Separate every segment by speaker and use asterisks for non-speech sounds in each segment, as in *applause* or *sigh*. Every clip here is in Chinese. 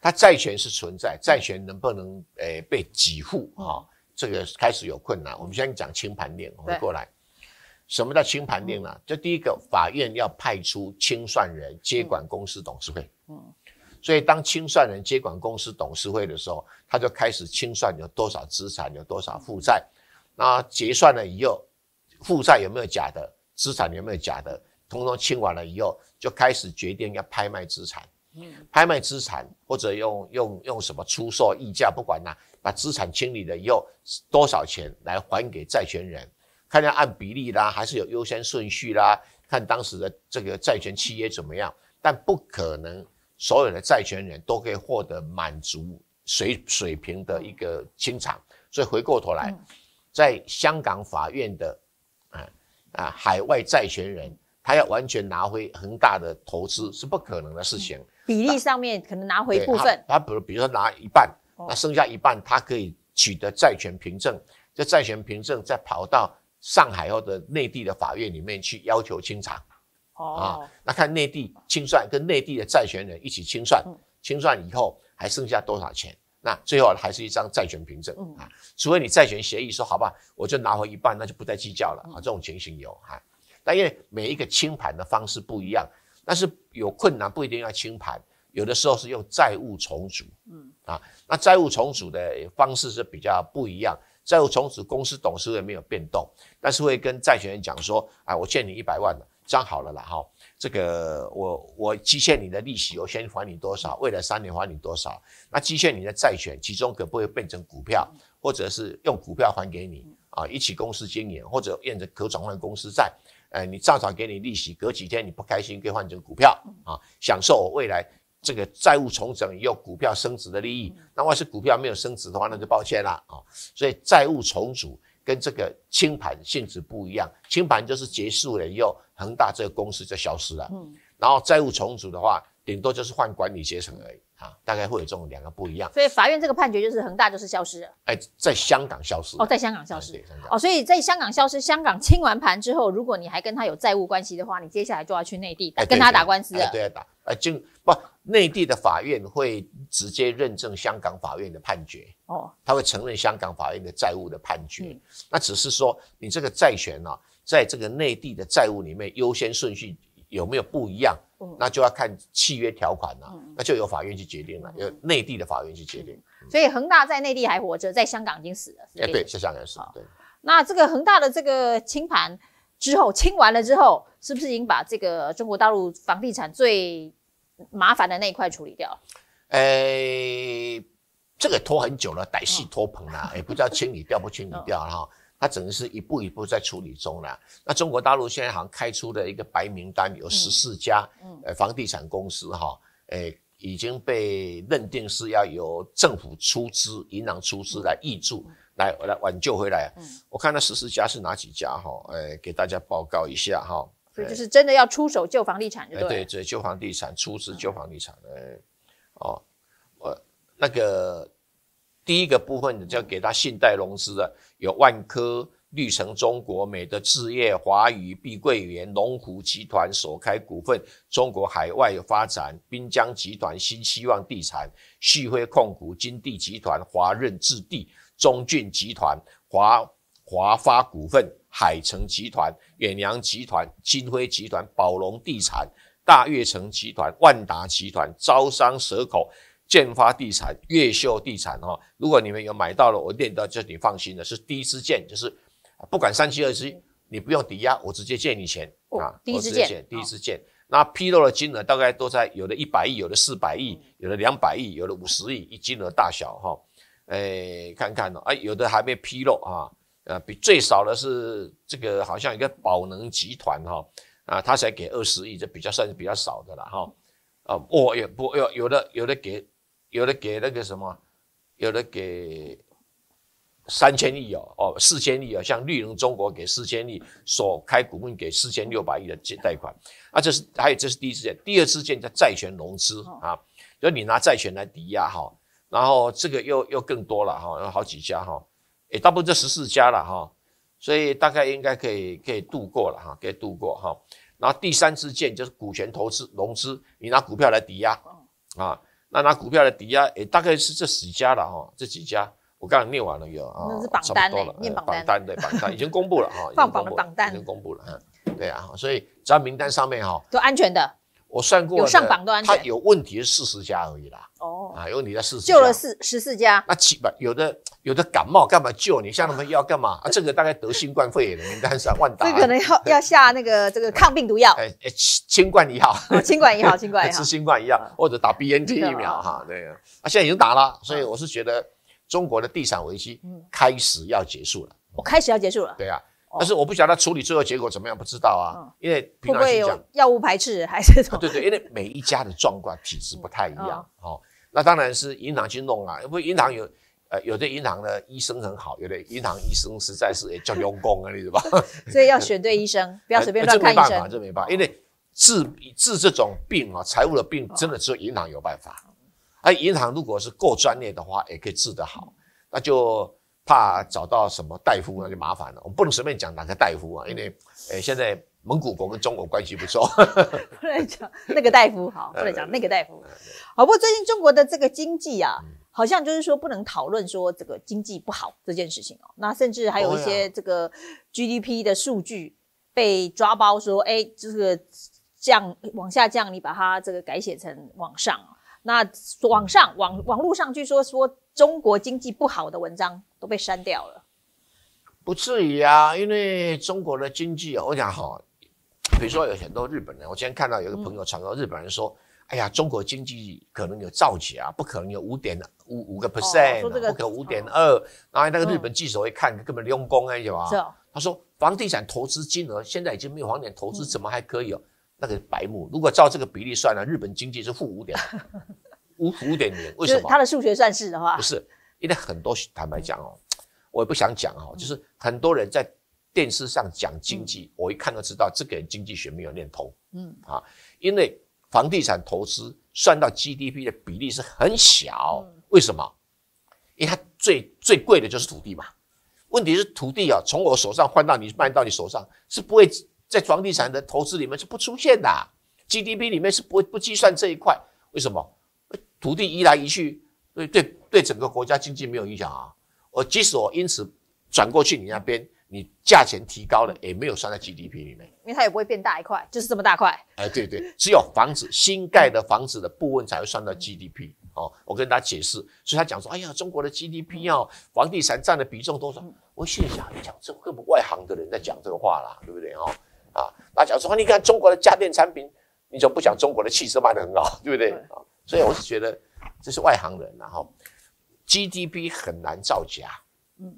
Speaker 1: 它债权是存在，债权能不能诶被给付啊？这个开始有困难。我们先讲清盘链，回过来。什么叫清盘点呢？就第一个，法院要派出清算人接管公司董事会。嗯。所以当清算人接管公司董事会的时候，他就开始清算有多少资产，有多少负债。那结算了以后，负债有没有假的？资产有没有假的？统统清完了以后，就开始决定要拍卖资产。嗯，拍卖资产或者用用用什么出售溢价，不管哪，把资产清理了以后，多少钱来还给债权人？看要按比例啦，还是有优先顺序啦？看当时的这个债权契约怎么样？但不可能所有的债权人都可以获得满足水水平的一个清偿。所以回过头来，在香港法院的，啊啊，海外债权人他要完全拿回恒大的投资是不可能的事情。
Speaker 2: 比例上面可能拿回部分，
Speaker 1: 他比如比如说拿一半，那剩下一半，他可以取得债权凭证，这债权凭证再跑到上海或者内地的法院里面去要求清偿，啊，那看内地清算，跟内地的债权人一起清算，清算以后还剩下多少钱，那最后还是一张债权凭证啊，除非你债权协议说好吧，我就拿回一半，那就不再计较了啊，这种情形有哈，但因为每一个清盘的方式不一样。但是有困难不一定要清盘，有的时候是用债务重组，嗯啊，那债务重组的方式是比较不一样。债务重组公司董事会没有变动，但是会跟债权人讲说，啊，我欠你一百万了，这样好了啦，哈。这个我我积欠你的利息，我先还你多少，未来三年还你多少。那积欠你的债权，其中可不会变成股票，或者是用股票还给你啊，一起公司经营，或者变成可转换公司债。哎，你照常给你利息，隔几天你不开心可以换成股票啊，享受未来这个债务重整又股票升值的利益。那要是股票没有升值的话，那就抱歉了啊。所以债务重组跟这个清盘性质不一样，清盘就是结束了，又恒大这个公司就消失了。嗯，然后债务重组的话，顶多就是换管理阶层而已。啊，大概会有这种两个不一样，所
Speaker 2: 以法院这个判决就是恒大就是消失了，
Speaker 1: 哎，在香港消失，哦，在香
Speaker 2: 港消失，哦，所以在香港消失，香港清完盘之后，如果你还跟他有债务关系的话，你接下来就要去内地跟他打官司了，对，
Speaker 1: 打，哎，就不内地的法院会直接认证香港法院的判决，哦，他会承认香港法院的债务的判决，那只是说你这个债权呢，在这个内地的债务里面优先顺序。有没有不一样？那就要看契约条款了，那就由法院去决定了，由内地的法院去决定。
Speaker 2: 所以恒大在内地还活着，在香港已经死了。哎，对，
Speaker 1: 在香港了。对，
Speaker 2: 那这个恒大的这个清盘之后，清完了之后，是不是已经把这个中国大陆房地产最麻烦的那一块处理掉了？
Speaker 1: 哎，这个拖很久了，歹势拖棚了，*laughs* 也不知道清理掉不清理掉了哈。它只能是一步一步在处理中了。那中国大陆现在好像开出的一个白名单有十四家，呃，房地产公司哈，诶，已经被认定是要由政府出资、银行出资来挹注、来来挽救回来。我看那十四家是哪几家哈？诶，给大家报告一下哈。
Speaker 2: 所以就是真的要出手救房地产，对不对？
Speaker 1: 对，救房地产，出资救房地产。诶，哦，呃，那个。第一个部分要给他信贷融资的，有万科、绿城中国、美的置业、华宇、碧桂园、龙湖集团、首开股份、中国海外发展、滨江集团、新希望地产、旭辉控股、金地集团、华润置地、中骏集团、华华发股份、海城集团、远洋集团、金辉集团、宝龙地产、大悦城集团、万达集团、招商蛇口。建发地产、越秀地产，哈，如果你们有买到了，我念到就你放心的，是第一次借，就是不管三七二十一，你不用抵押，我直接借你钱
Speaker 2: 啊，第一次借，
Speaker 1: 第一次借，那披露的金额大概都在有的一百亿，有的四百亿，有的两百亿，有的五十亿，一金额大小哈，哎，看看哦，哎，有的还没披露啊，呃，比最少的是这个好像一个宝能集团哈，啊，他才给二十亿，这比较算是比较少的了哈，啊，我也不有有的有的给。有的给那个什么，有的给三千亿哦，哦四千亿哦，像绿能中国给四千亿，所开股份给四千六百亿的借贷款，啊这是还有这是第一次见，第二次见叫债权融资啊，就你拿债权来抵押哈，然后这个又又更多了哈，有好几家哈，也大部分这十四家了哈，所以大概应该可以可以度过了哈，可以度过哈，然后第三次见就是股权投资融资，你拿股票来抵押，啊。那拿股票来抵押，诶，大概是这几家了哈，这几家，我刚刚念完了，有，那是榜单了，念榜单对 *laughs* 榜单，已经公布了哈，放榜的榜
Speaker 2: 单已经公布了，
Speaker 1: 嗯，对啊，所以只要名单上面哈，
Speaker 2: 都安全的。
Speaker 1: 我算过，有上榜都安全。他有问题是四十家而已啦。哦。啊，有问题在四十。救了
Speaker 2: 四十四家，
Speaker 1: 那起码有的有的感冒干嘛救你？像他们要干嘛？*laughs* 啊，这个大概得新冠肺炎的名单上，万达。这个可能要 *laughs*
Speaker 2: 要下那个这个抗病毒药。哎
Speaker 1: 哎，新冠也好，新冠也好，新 *laughs* 冠医药。吃新冠一样，或者打 BNT 疫苗哈？对啊，现在已经打了，所以我是觉得中国的地产危机开始要结束了。
Speaker 2: 我开始要结束了。
Speaker 1: 对啊。但是我不晓得处理最后结果怎么样，不知道啊，因为会不会有
Speaker 2: 药物排斥还是？
Speaker 1: 对对，因为每一家的状况体质不太一样。哦，那当然是银行去弄啊，因为银行有呃，有的银行的医生很好，有的银行医生实在是也叫佣工啊，你知道吧？*laughs* 所以要选
Speaker 2: 对医生，*laughs* 不要随便乱看医生。这没办法，这
Speaker 1: 没办法，因为治治这种病啊，财务的病，真的只有银行有办法。哎，银行如果是够专业的话，也可以治得好，那就。怕找到什么大夫那就麻烦了。我们不能随便讲哪个大夫啊，因为，哎，现在蒙古国跟中国关系不错。
Speaker 2: *laughs* 不能讲那个大夫，好，*laughs* 不能讲那个大夫，好。不过最近中国的这个经济啊，好像就是说不能讨论说这个经济不好这件事情哦。那甚至还有一些这个 GDP 的数据被抓包，说哎，就是降往下降，你把它这个改写成往上。那网上网网络上据说说中国经济不好的文章。都被删掉了，
Speaker 1: 不至于啊，因为中国的经济啊，我讲哈，比如说有很多日本人，我今天看到有一个朋友采访日本人说，哎呀，中国经济可能有造假，不可能有五点五五个 percent，不可五点二，然后那个日本记者一看，根本用功啊，有啊，他说房地产投资金额现在已经没有房地产投资，怎么还可以哦？那个白目，如果照这个比例算呢，日本经济是负五点五五点零，为什么？他的数
Speaker 2: 学算是的话，不
Speaker 1: 是。因为很多坦白讲哦，我也不想讲哦，就是很多人在电视上讲经济，我一看就知道这个人经济学没有念通，嗯啊，因为房地产投资算到 GDP 的比例是很小，为什么？因为它最最贵的就是土地嘛。问题是土地啊，从我手上换到你卖到你手上，是不会在房地产的投资里面是不出现的，GDP 里面是不不计算这一块。为什么？土地移来移去。所以对对整个国家经济没有影响啊！我即使我因此转过去你那边，你价钱提高了也没有算在 GDP 里面，
Speaker 2: 因为它也不会变大一块，就是这么大块。
Speaker 1: 哎，对对，只有房子新盖的房子的部分才会算到 GDP 哦。我跟大家解释，所以他讲说，哎呀，中国的 GDP 要房地产占的比重多少？我心里想，你讲这根本不外行的人在讲这个话啦，对不对哦，啊，那讲说，你看中国的家电产品，你么不讲中国的汽车卖的很好，对不对啊？所以我是觉得。这是外行人，然后 GDP 很难造假，嗯，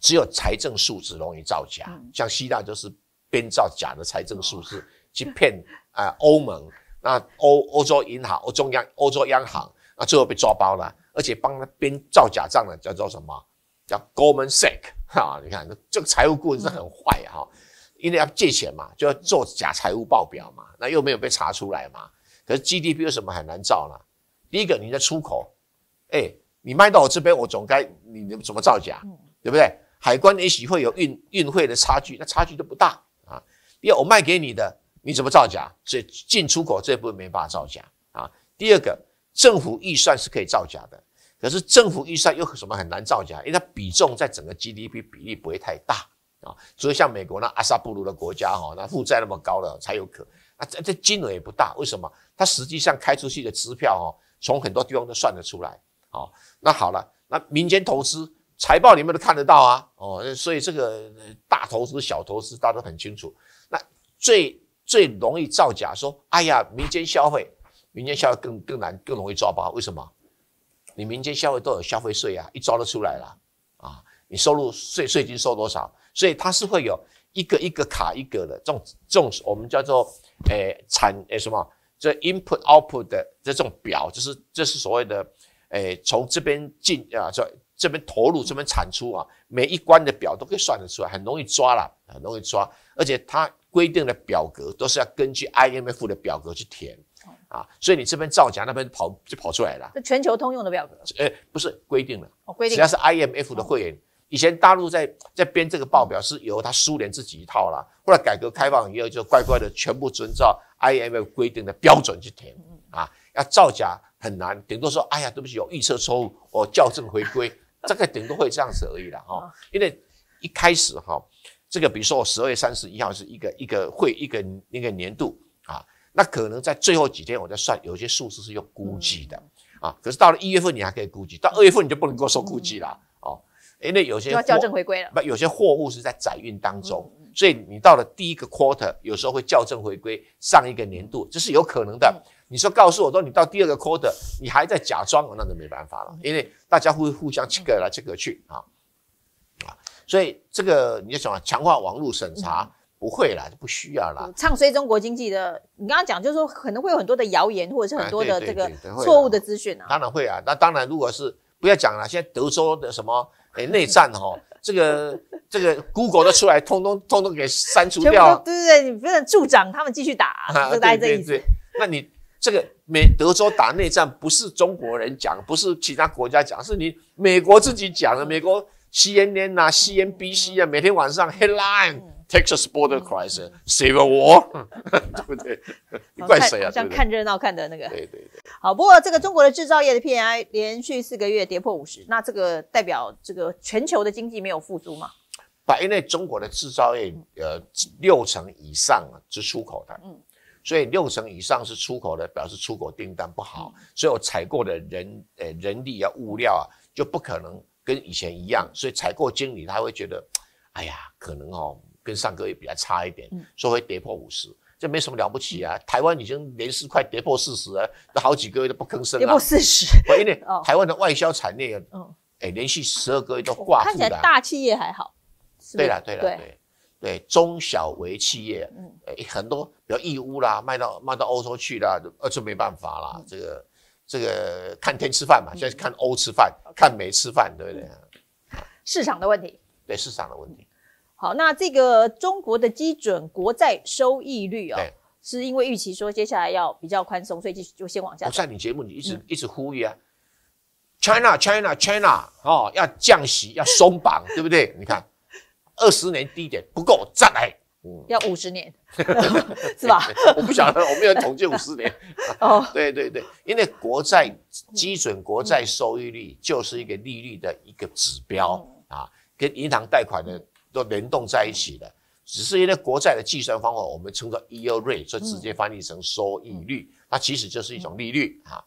Speaker 1: 只有财政数字容易造假，像希腊就是编造假的财政数字去骗啊欧盟，那欧欧洲银行、欧中央、欧洲央行，那最后被抓包了，而且帮他编造假账的叫做什么叫 g o l d m a n s a c 哈，你看这这个财务顾问是很坏哈，因为要借钱嘛，就要做假财务报表嘛，那又没有被查出来嘛，可是 GDP 为什么很难造呢？第一个，你的出口，哎，你卖到我这边，我总该你你怎么造假，对不对？海关也许会有运运费的差距，那差距都不大啊。第二，我卖给你的，你怎么造假？所以进出口这部分没法造假啊。第二个，政府预算是可以造假的，可是政府预算又什么很难造假？因为它比重在整个 GDP 比例不会太大啊。所以像美国那阿萨布鲁的国家哈，那负债那么高了才有可，那这这金额也不大。为什么？它实际上开出去的支票哈。从很多地方都算得出来，好，那好了，那民间投资财报你们都看得到啊，哦，所以这个大投资、小投资大家都很清楚。那最最容易造假，说哎呀，民间消费，民间消费更更难，更容易抓包。为什么？你民间消费都有消费税啊，一抓都出来了啊，你收入税税金收多少，所以它是会有一个一个卡一个的这种这种我们叫做诶产诶什么。这 input output 的这种表，就是这是所谓的，诶，从这边进啊，这这边投入，这边产出啊，每一关的表都可以算得出来，很容易抓啦，很容易抓，而且它规定的表格都是要根据 IMF 的表格去填，啊，所以你这边造假，那边跑就跑出来了。
Speaker 2: 这全球通用的表格？
Speaker 1: 诶，不是规定的，只要是 IMF 的会员。以前大陆在在编这个报表是由他苏联自己一套啦，后来改革开放以后就乖乖的全部遵照 IMF 规定的标准去填啊，要造假很难，顶多说哎呀对不起有预测错误，我校正回归，这个顶多会这样子而已啦，哈，因为一开始哈，这个比如说我十二月三十一号是一个一个会一个一个年度啊，那可能在最后几天我在算有些数字是用估计的啊，可是到了一月份你还可以估计，到二月份你就不能够说估计了。因为有些要校正回归了。那有些货物是在载运当中，所以你到了第一个 quarter，有时候会校正回归上一个年度，这是有可能的。你说告诉我说你到第二个 quarter，你还在假装，那就没办法了，因为大家会互相这个来这个去啊啊。所以这个你就想强化网络审查不会啦，不需要啦。
Speaker 2: 唱衰中国经济的，你刚刚讲就是说可能会有很多的谣言，或者是很多的这个错误的资讯啊。
Speaker 1: 当然会啊，那当然如果是。不要讲了，现在德州的什么诶内战哈，*laughs* 这个这个 Google 都出来，通通通通给删除掉。对
Speaker 2: 对对，你不能助长他们继续打，*laughs* 就带这意
Speaker 1: 那你这个美德州打内战，不是中国人讲，不是其他国家讲，是你美国自己讲的。美国 CNN 啊，CNBC 啊，每天晚上 headline Texas border crisis civil war，*laughs* 对不对？你怪谁啊？像看热
Speaker 2: 闹看的那个。对对。好，不过这个中国的制造业的 PMI 连续四个月跌破五十，那这个代表这个全球的经济没有复苏吗？
Speaker 1: 因以中国的制造业，呃，六成以上啊是出口的，嗯，所以六成以上是出口的，表示出口订单不好，所以我采购的人，呃，人力啊、物料啊，就不可能跟以前一样，所以采购经理他会觉得，哎呀，可能哦，跟上个月比较差一点，所以会跌破五十。这没什么了不起啊！台湾已经连续块跌破四十了，都好几个月都不吭声了。跌破四十，因为台湾的外销产业，嗯，哎，连续十二个月都挂。看起来大
Speaker 2: 企业还好，对了对了对
Speaker 1: 对，中小微企业，嗯，很多比如义乌啦，卖到卖到欧洲去啦，呃，就没办法啦。这个这个看天吃饭嘛，现在看欧吃饭，看美吃饭，对不对？
Speaker 2: 市场的问题。
Speaker 1: 对市场的问
Speaker 2: 题。好，那这个中国的基准国债收益率啊，是因为预期说接下来要比较宽松，所以就就先往下。我
Speaker 1: 在你节目，你一直一直呼吁啊，China，China，China，哦，要降息，要松绑，*laughs* 对不对？你看，二十年低点不够，再来，嗯，
Speaker 2: 要五十年，*laughs*
Speaker 1: 是吧？我不晓得，我没有统计五十年。*laughs* 哦，对对对，因为国债基准国债收益率就是一个利率的一个指标啊，跟银行贷款的。都联动在一起的，只是因为国债的计算方法，我们称作 yield rate，所以直接翻译成收益率，它其实就是一种利率啊。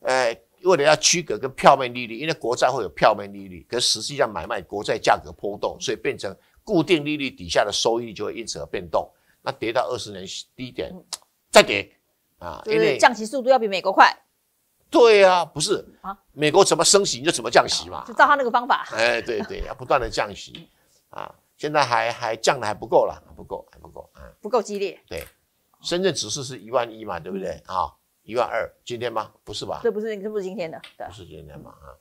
Speaker 1: 呃，为了要区隔跟票面利率，因为国债会有票面利率，可实际上买卖国债价格波动，所以变成固定利率底下的收益就会因此而变动。那跌到二十年低点，再跌啊，因为降
Speaker 2: 息速度要比美国快。
Speaker 1: 对啊，不是啊，美国怎么升息你就怎么降息嘛，就
Speaker 2: 照他那个方法。
Speaker 1: 哎，对对，要不断的降息。啊，现在还还降的还不够了，不够，还不够啊，不够激烈。对，深圳指数是一万一嘛，对不对？啊，一万二，今天吗？不是吧？这不
Speaker 2: 是，这不是今天的，不是
Speaker 1: 今天嘛？啊。